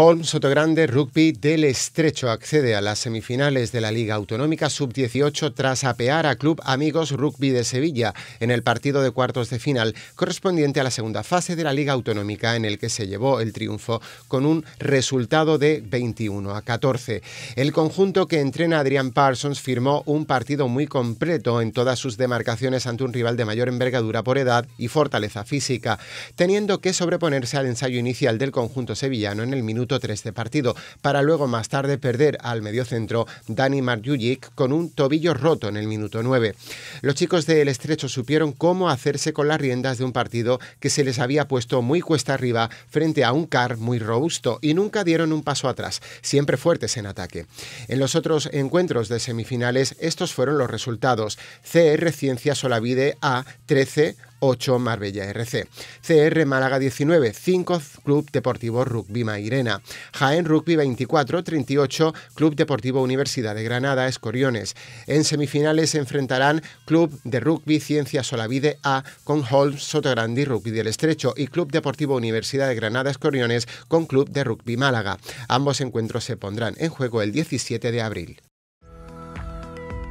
Holmes Sotogrande Rugby del Estrecho accede a las semifinales de la Liga Autonómica Sub-18 tras apear a Club Amigos Rugby de Sevilla en el partido de cuartos de final correspondiente a la segunda fase de la Liga Autonómica en el que se llevó el triunfo con un resultado de 21 a 14. El conjunto que entrena Adrian Parsons firmó un partido muy completo en todas sus demarcaciones ante un rival de mayor envergadura por edad y fortaleza física, teniendo que sobreponerse al ensayo inicial del conjunto sevillano en el minuto 3 de partido, para luego más tarde perder al mediocentro Dani Marjujic con un tobillo roto en el minuto 9. Los chicos del Estrecho supieron cómo hacerse con las riendas de un partido que se les había puesto muy cuesta arriba frente a un CAR muy robusto y nunca dieron un paso atrás, siempre fuertes en ataque. En los otros encuentros de semifinales, estos fueron los resultados. CR Ciencias Olavide A 13, 8 Marbella RC, CR Málaga 19, 5 Club Deportivo Rugby Mairena, Jaén Rugby 24, 38 Club Deportivo Universidad de Granada Escoriones. En semifinales se enfrentarán Club de Rugby Ciencia Solavide A con Holmes Sotograndi Rugby del Estrecho y Club Deportivo Universidad de Granada Escoriones con Club de Rugby Málaga. Ambos encuentros se pondrán en juego el 17 de abril.